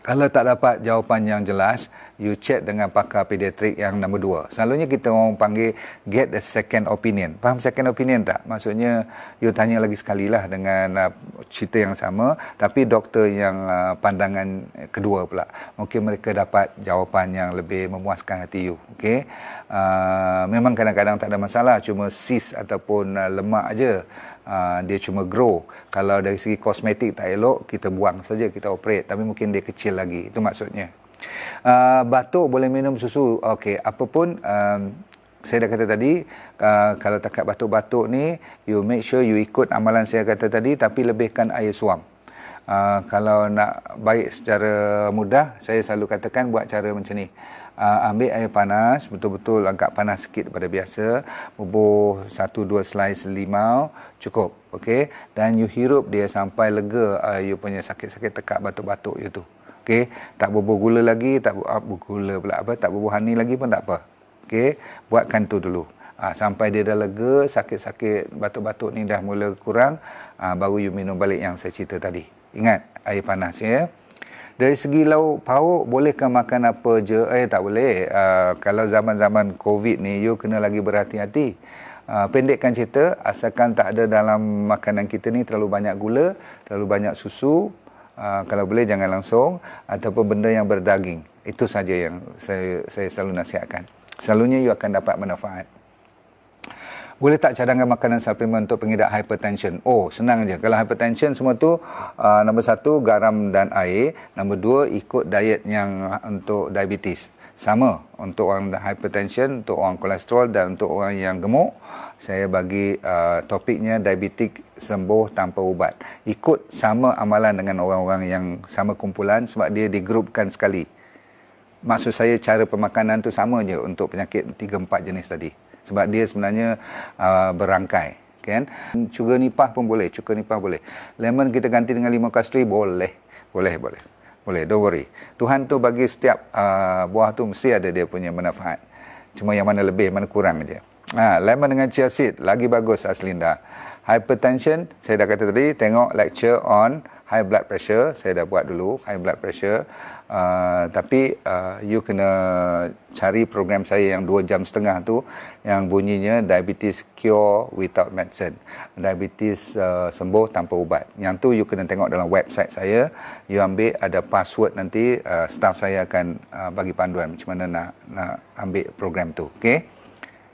Kalau tak dapat jawapan yang jelas, you chat dengan pakar pediatrik yang nombor dua. Selalunya kita orang panggil get a second opinion. Faham second opinion tak? Maksudnya you tanya lagi sekali lah dengan uh, cerita yang sama tapi doktor yang uh, pandangan kedua pula. Mungkin mereka dapat jawapan yang lebih memuaskan hati you. Okay? Uh, memang kadang-kadang tak ada masalah cuma sis ataupun uh, lemak aja. Uh, dia cuma grow kalau dari segi kosmetik tak elok kita buang saja kita operate tapi mungkin dia kecil lagi itu maksudnya Uh, batuk boleh minum susu. Okey, apa pun um, saya dah kata tadi, uh, kalau tak batuk-batuk ni, you make sure you ikut amalan saya kata tadi tapi lebihkan air suam. Uh, kalau nak baik secara mudah, saya selalu katakan buat cara macam ni. Uh, ambil air panas, betul-betul agak panas sikit daripada biasa, bubuh satu dua slice limau cukup. Okey, dan you hirup dia sampai lega uh, you punya sakit-sakit tekak batuk-batuk you tu. Okey, tak bubuh gula lagi, tak bubuh ah, gula pula apa, tak bubuh honey lagi pun tak apa. Okey, buatkan tu dulu. Ha, sampai dia dah lega, sakit-sakit batuk-batuk ni dah mula kurang, ha, baru you minum balik yang saya cerita tadi. Ingat, air panas ya. Dari segi lauk pauk, bolehkah makan apa je? Eh, tak boleh. Uh, kalau zaman-zaman COVID ni, you kena lagi berhati-hati. Uh, pendekkan cerita, asalkan tak ada dalam makanan kita ni terlalu banyak gula, terlalu banyak susu, Ah, kalau boleh jangan langsung ataupun benda yang berdaging. Itu saja yang saya saya selalu nasihatkan. Selalunya you akan dapat manfaat. Boleh tak cadangkan makanan suplemen untuk pengidap hypertension? Oh, senang aja. Kalau hypertension semua tu uh, nombor satu garam dan air, nombor dua ikut diet yang untuk diabetes sama untuk orang hypertension, untuk orang kolesterol dan untuk orang yang gemuk. Saya bagi uh, topiknya diabetik sembuh tanpa ubat. Ikut sama amalan dengan orang-orang yang sama kumpulan sebab dia digrupkan sekali. Maksud saya cara pemakanan tu sama je untuk penyakit tiga empat jenis tadi. Sebab dia sebenarnya uh, berangkai kan. Cuka nipah pun boleh, cuka nipah boleh. Lemon kita ganti dengan limau kasturi boleh. Boleh, boleh. Boleh, don't worry. Tuhan tu bagi setiap uh, buah tu mesti ada dia punya manfaat. Cuma yang mana lebih, mana kurang aja. Ha, lemon dengan chia seed, lagi bagus Aslinda. Hypertension, saya dah kata tadi, tengok lecture on high blood pressure saya dah buat dulu high blood pressure uh, tapi uh, you kena cari program saya yang 2 jam setengah tu yang bunyinya diabetes cure without medicine diabetes uh, sembuh tanpa ubat yang tu you kena tengok dalam website saya you ambil ada password nanti uh, staff saya akan uh, bagi panduan macam mana nak nak ambil program tu okey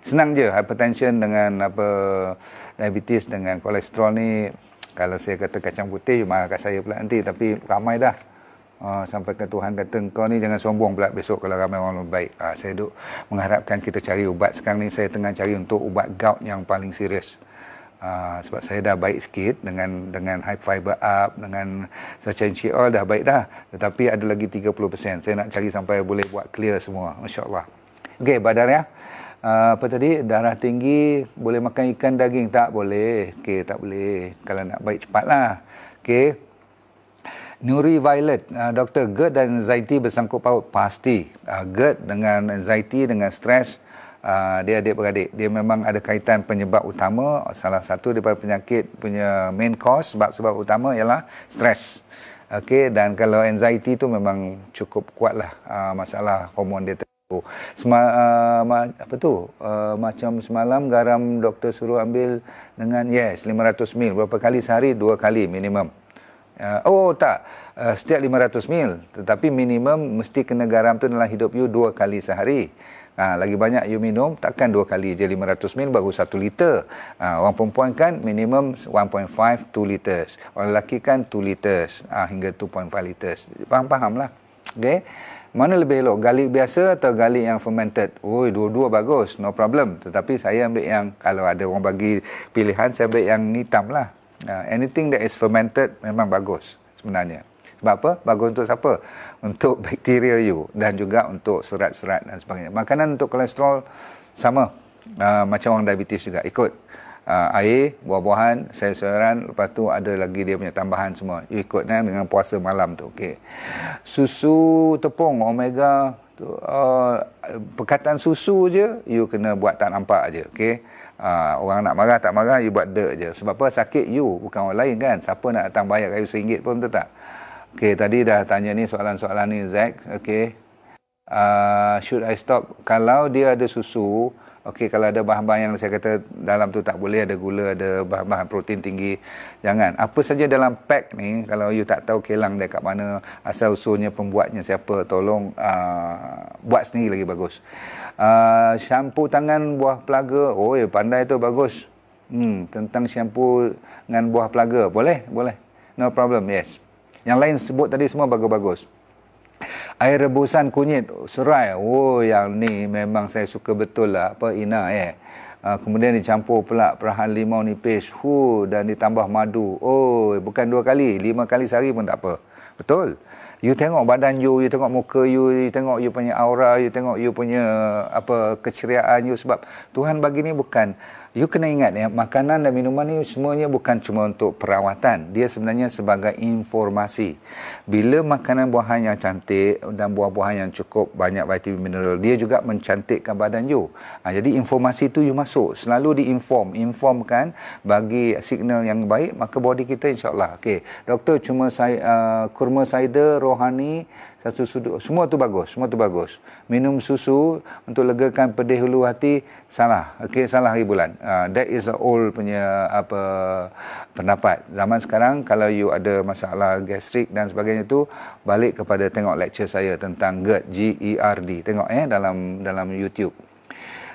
senang je hypertension dengan apa diabetes dengan kolesterol ni kalau saya kata kacang putih you marah kat saya pula nanti tapi ramai dah uh, sampai ke Tuhan kata kau ni jangan sombong pula besok kalau ramai orang lebih baik uh, saya duk mengharapkan kita cari ubat sekarang ni saya tengah cari untuk ubat gout yang paling serius Uh, sebab saya dah baik sikit dengan dengan high fiber up dengan sachet oil dah baik dah tetapi ada lagi 30% saya nak cari sampai boleh buat clear semua insyaallah Okay, badar ya uh, apa tadi darah tinggi boleh makan ikan daging tak boleh okey tak boleh kalau nak baik cepatlah okey Nuri Violet, uh, ah, Dr. Gerd dan anxiety bersangkut paut pasti. Uh, Gerd dengan anxiety dengan stres uh, dia adik beradik. Dia memang ada kaitan penyebab utama salah satu daripada penyakit punya main cause sebab sebab utama ialah stres. Okey dan kalau anxiety tu memang cukup kuatlah uh, masalah hormon dia. Oh, Sem- uh, ma- apa tu? Uh, macam semalam garam doktor suruh ambil dengan yes 500 mil berapa kali sehari? Dua kali minimum. Uh, oh tak, uh, setiap 500 mil. Tetapi minimum mesti kena garam tu dalam hidup you dua kali sehari. Ha, lagi banyak you minum takkan dua kali je 500 mil baru satu liter ha, orang perempuan kan minimum 1.5 2 liters orang lelaki kan 2 liters ha, hingga 2.5 liters faham-faham lah okay? mana lebih elok garlic biasa atau garlic yang fermented Oh, dua-dua bagus no problem tetapi saya ambil yang kalau ada orang bagi pilihan saya ambil yang hitam lah uh, anything that is fermented memang bagus sebenarnya sebab apa bagus untuk siapa untuk bakteria you dan juga untuk serat-serat dan sebagainya makanan untuk kolesterol sama uh, macam orang diabetes juga ikut uh, air, buah-buahan, sayur-sayuran, lepas tu ada lagi dia punya tambahan semua. Ikut eh, dengan puasa malam tu. Okay. Susu tepung omega tu uh, perkataan susu je you kena buat tak nampak aje. Okey. Uh, orang nak marah tak marah you buat dek je. Sebab apa? Sakit you bukan orang lain kan. Siapa nak datang bayar kayu seringgit pun betul tak? Okey, tadi dah tanya ni soalan-soalan ni Zack. Okey. Uh, should I stop kalau dia ada susu uh, Okey kalau ada bahan-bahan yang saya kata dalam tu tak boleh ada gula ada bahan-bahan protein tinggi jangan apa saja dalam pack ni kalau you tak tahu kelang dia kat mana asal usulnya pembuatnya siapa tolong uh, buat sendiri lagi bagus uh, shampoo tangan buah pelaga oh ya pandai tu bagus hmm tentang shampoo dengan buah pelaga boleh boleh no problem yes yang lain sebut tadi semua bagus-bagus air rebusan kunyit serai oh yang ni memang saya suka betul lah apa ina eh uh, kemudian dicampur pula perahan limau nipis hu dan ditambah madu oh bukan dua kali lima kali sehari pun tak apa betul you tengok badan you you tengok muka you you tengok you punya aura you tengok you punya apa keceriaan you sebab Tuhan bagi ni bukan you kena ingat ya makanan dan minuman ni semuanya bukan cuma untuk perawatan dia sebenarnya sebagai informasi bila makanan buahan yang cantik dan buah-buahan yang cukup banyak vitamin mineral dia juga mencantikkan badan you ha, jadi informasi tu you masuk selalu diinform informkan bagi signal yang baik maka body kita insyaallah okey doktor cuma saya uh, kurma saider rohani satu sudut semua tu bagus semua tu bagus minum susu untuk legakan pedih hulu hati salah okey salah hari bulan uh, that is a old punya apa pendapat zaman sekarang kalau you ada masalah gastrik dan sebagainya tu balik kepada tengok lecture saya tentang GERD tengok eh dalam dalam YouTube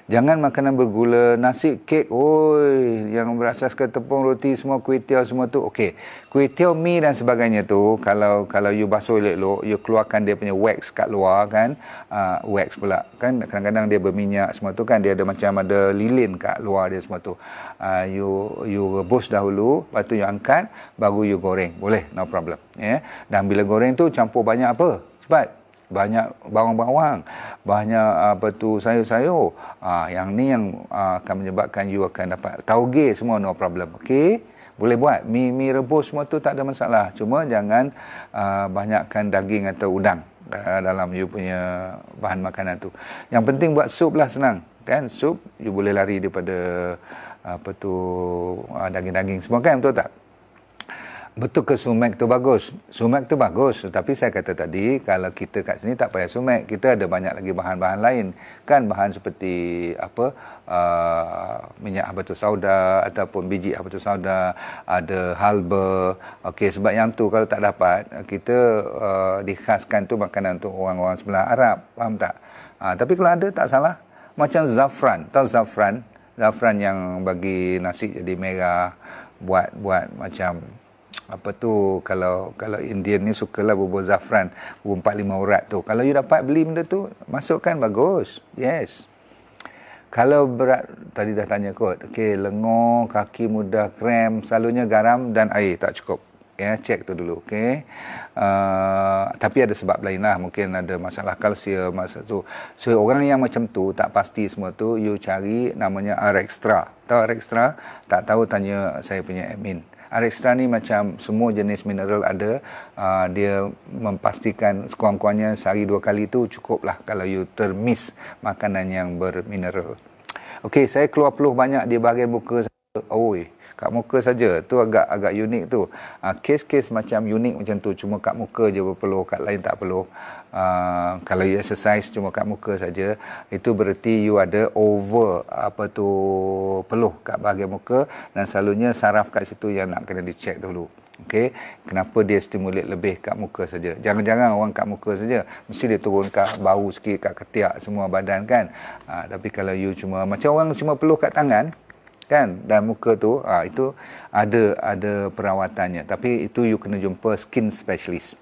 Jangan makanan bergula, nasi, kek, oi, yang berasaskan tepung roti semua, kuih semua tu, okey. Kuih tiaw, mi dan sebagainya tu, kalau kalau you basuh elok-elok, you keluarkan dia punya wax kat luar kan, uh, wax pula kan, kadang-kadang dia berminyak semua tu kan, dia ada macam ada lilin kat luar dia semua tu. Uh, you you rebus dahulu, lepas tu you angkat, baru you goreng. Boleh, no problem. Yeah? Dan bila goreng tu, campur banyak apa? Cepat, banyak bawang-bawang, banyak ah, apa tu sayur-sayur. Ah yang ni yang ah, akan menyebabkan you akan dapat tauge semua no problem. Okey? Boleh buat. Mi mi rebus semua tu tak ada masalah. Cuma jangan aa, ah, banyakkan daging atau udang aa, dalam you punya bahan makanan tu. Yang penting buat sup lah senang. Kan? Sup you boleh lari daripada apa tu aa, daging-daging semua kan betul tak? Betul ke sumek tu bagus? Sumek tu bagus, tapi saya kata tadi kalau kita kat sini tak payah sumek, kita ada banyak lagi bahan-bahan lain. Kan bahan seperti apa? Uh, minyak habatus sauda ataupun biji habatus sauda, ada halba. Okey, sebab yang tu kalau tak dapat, kita uh, dikhaskan tu makanan untuk orang-orang sebelah Arab. Faham tak? Uh, tapi kalau ada tak salah. Macam zafran, tahu zafran? Zafran yang bagi nasi jadi merah buat buat macam apa tu kalau kalau Indian ni sukalah bubur zafran bubur empat lima urat tu kalau you dapat beli benda tu masukkan bagus yes kalau berat tadi dah tanya kot okey lengur kaki muda krem selalunya garam dan air tak cukup ya yeah, check tu dulu okey uh, tapi ada sebab lain lah mungkin ada masalah kalsium masa tu so orang yang macam tu tak pasti semua tu you cari namanya R Extra tahu R Extra tak tahu tanya saya punya admin Arista ni macam semua jenis mineral ada uh, dia memastikan sekurang-kurangnya sehari dua kali tu cukup lah kalau you termis makanan yang bermineral Okey, saya keluar peluh banyak di bahagian muka oh, eh, kat muka saja tu agak agak unik tu uh, kes-kes macam unik macam tu cuma kat muka je berpeluh kat lain tak perlu. Uh, kalau you exercise cuma kat muka saja itu bererti you ada over apa tu peluh kat bahagian muka dan selalunya saraf kat situ yang nak kena dicek dulu okey kenapa dia stimulate lebih kat muka saja jangan-jangan orang kat muka saja mesti dia turun kat bau sikit kat ketiak semua badan kan uh, tapi kalau you cuma macam orang cuma peluh kat tangan kan dan muka tu uh, itu ada ada perawatannya tapi itu you kena jumpa skin specialist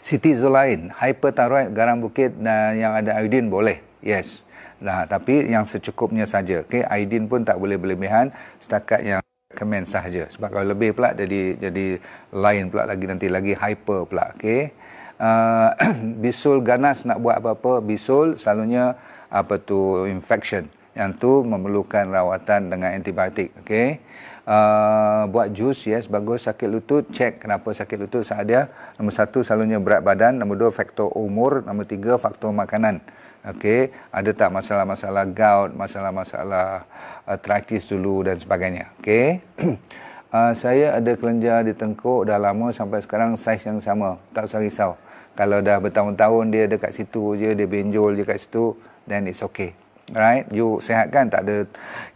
Siti Zulain, hyperthyroid, garam bukit dan yang ada iodin boleh. Yes. Nah, tapi yang secukupnya saja. Okey, iodin pun tak boleh berlebihan setakat yang komen sahaja. Sebab kalau lebih pula jadi jadi lain pula lagi nanti lagi hyper pula. Okey. Uh, ah, bisul ganas nak buat apa-apa bisul selalunya apa tu infection yang tu memerlukan rawatan dengan antibiotik okey Uh, buat jus yes bagus sakit lutut check kenapa sakit lutut saat dia nombor satu selalunya berat badan nombor dua faktor umur nombor tiga faktor makanan okey ada tak masalah-masalah gout masalah-masalah arthritis uh, dulu dan sebagainya okey uh, saya ada kelenjar di tengkuk dah lama sampai sekarang saiz yang sama tak usah risau kalau dah bertahun-tahun dia dekat situ je dia benjol je kat situ then it's okay right you sehat kan tak ada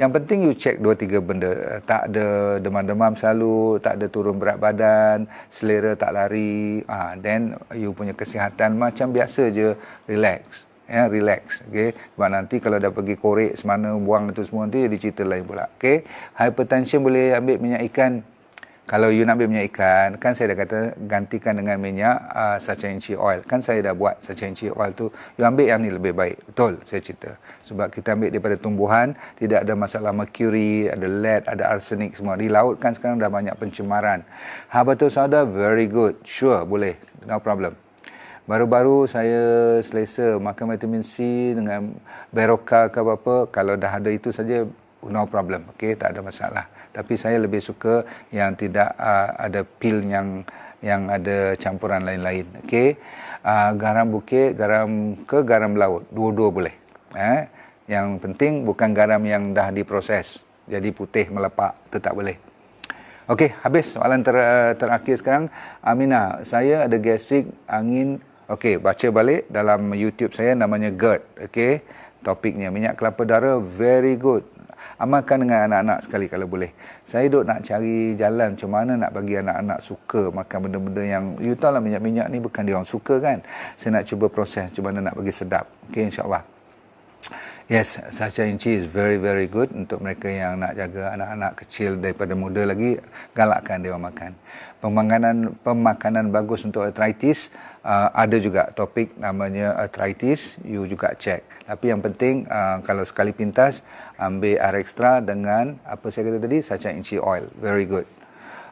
yang penting you check dua tiga benda tak ada demam-demam selalu tak ada turun berat badan selera tak lari ah ha, then you punya kesihatan macam biasa je relax ya yeah, relax okay. sebab nanti kalau dah pergi korek semana buang itu semua nanti jadi cerita lain pula okey hypertension boleh ambil minyak ikan kalau you nak ambil minyak ikan kan saya dah kata gantikan dengan minyak uh, ah, sachenchi oil kan saya dah buat sachenchi oil tu you ambil yang ni lebih baik betul saya cerita sebab kita ambil daripada tumbuhan tidak ada masalah mercury ada lead ada arsenik semua di laut kan sekarang dah banyak pencemaran ha betul saudara very good sure boleh no problem Baru-baru saya selesa makan vitamin C dengan Beroka ke apa-apa. Kalau dah ada itu saja, no problem. okay, tak ada masalah tapi saya lebih suka yang tidak uh, ada pil yang yang ada campuran lain-lain okey uh, garam bukit garam ke garam laut dua-dua boleh eh yang penting bukan garam yang dah diproses jadi putih melepak itu tak boleh okey habis soalan ter- terakhir sekarang Amina saya ada gastrik angin okey baca balik dalam YouTube saya namanya GERD okey topiknya minyak kelapa darah very good amalkan dengan anak-anak sekali kalau boleh. Saya duk nak cari jalan macam mana nak bagi anak-anak suka makan benda-benda yang you tahu lah minyak-minyak ni bukan dia orang suka kan. Saya nak cuba proses macam mana nak bagi sedap. Okay, insyaallah. Yes, sacha inci is very very good untuk mereka yang nak jaga anak-anak kecil daripada muda lagi galakkan dia orang makan. Pemakanan pemakanan bagus untuk arthritis Uh, ada juga topik namanya arthritis you juga check tapi yang penting uh, kalau sekali pintas ambil air ekstra dengan apa saya kata tadi saca inci oil very good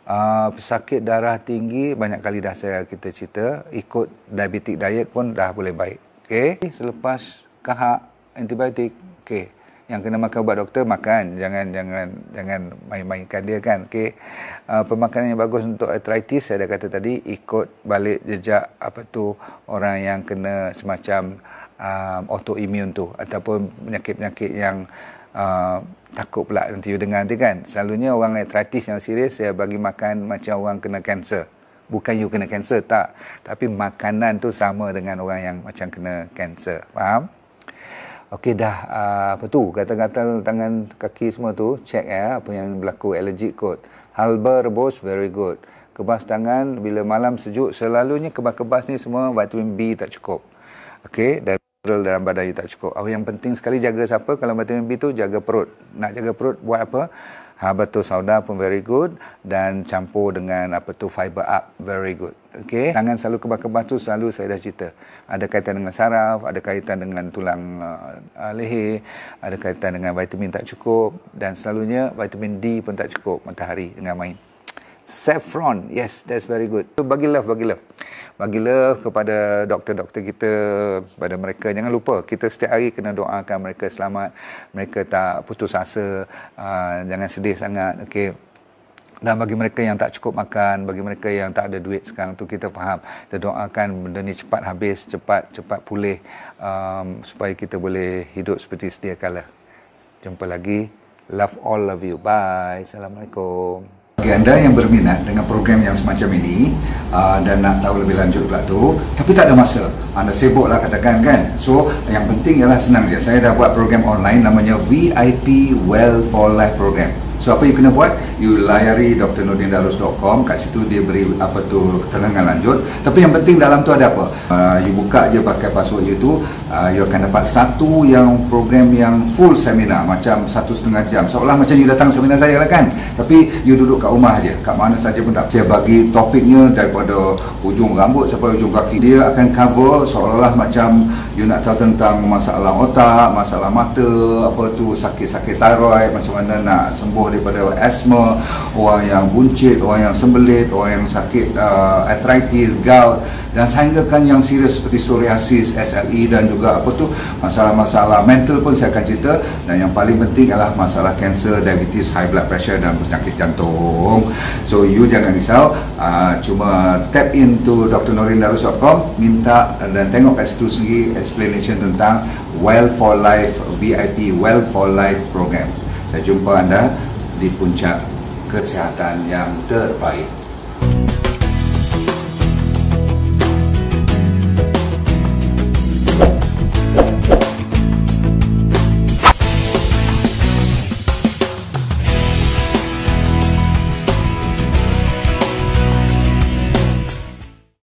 uh, ah, sakit darah tinggi banyak kali dah saya kita cerita ikut diabetic diet pun dah boleh baik okey selepas kahak antibiotik okey yang kena makan ubat doktor makan jangan jangan jangan main-mainkan dia kan okey uh, pemakanan yang bagus untuk arthritis saya dah kata tadi ikut balik jejak apa tu orang yang kena semacam um, ah, autoimun tu ataupun penyakit-penyakit yang Ah, takut pula nanti you dengar nanti kan. Selalunya orang atletis yang serius saya bagi makan macam orang kena kanser. Bukan you kena kanser, tak. Tapi makanan tu sama dengan orang yang macam kena kanser. Faham? Okey dah, uh, apa tu? Gatal-gatal tangan kaki semua tu, check ya eh, apa yang berlaku. Allergic kot. Halba rebus, very good. Kebas tangan bila malam sejuk, selalunya kebas-kebas ni semua vitamin B tak cukup. Okey, dan kolesterol dalam badan you tak cukup. Oh, yang penting sekali jaga siapa? Kalau vitamin B tu jaga perut. Nak jaga perut buat apa? Ha, betul sauda pun very good dan campur dengan apa tu fiber up very good. Okay, tangan selalu kebah-kebah tu selalu saya dah cerita. Ada kaitan dengan saraf, ada kaitan dengan tulang uh, leher, ada kaitan dengan vitamin tak cukup dan selalunya vitamin D pun tak cukup matahari dengan main. Saffron. Yes, that's very good. So, bagi love, bagi love. Bagi love kepada doktor-doktor kita, kepada mereka. Jangan lupa, kita setiap hari kena doakan mereka selamat. Mereka tak putus asa. Uh, jangan sedih sangat. Okay. Dan bagi mereka yang tak cukup makan, bagi mereka yang tak ada duit sekarang tu kita faham. Kita doakan benda ni cepat habis, cepat cepat pulih um, supaya kita boleh hidup seperti setiap kala. Jumpa lagi. Love all of you. Bye. Assalamualaikum. Bagi anda yang berminat dengan program yang semacam ini uh, dan nak tahu lebih lanjut pula tu tapi tak ada masa anda sibuklah katakan kan so yang penting ialah senang dia saya dah buat program online namanya VIP Well for Life program So apa you kena buat? You layari drnudindarus.com Kat situ dia beri apa tu keterangan lanjut Tapi yang penting dalam tu ada apa? Uh, you buka je pakai password you tu uh, You akan dapat satu yang program yang full seminar Macam satu setengah jam Seolah macam you datang seminar saya lah kan? Tapi you duduk kat rumah je Kat mana saja pun tak Saya bagi topiknya daripada ujung rambut sampai ujung kaki Dia akan cover seolah macam You nak tahu tentang masalah otak, masalah mata Apa tu sakit-sakit thyroid Macam mana nak sembuh daripada asma, orang yang buncit, orang yang sembelit, orang yang sakit uh, arthritis, gout dan kan yang serius seperti psoriasis, SLE dan juga apa tu masalah-masalah mental pun saya akan cerita dan yang paling penting ialah masalah kanser, diabetes, high blood pressure dan penyakit jantung. So you jangan risau, uh, cuma tap into drnorindarus.com minta dan tengok kat situ sendiri explanation tentang Well for Life VIP Well for Life program. Saya jumpa anda di puncak kesehatan yang terbaik.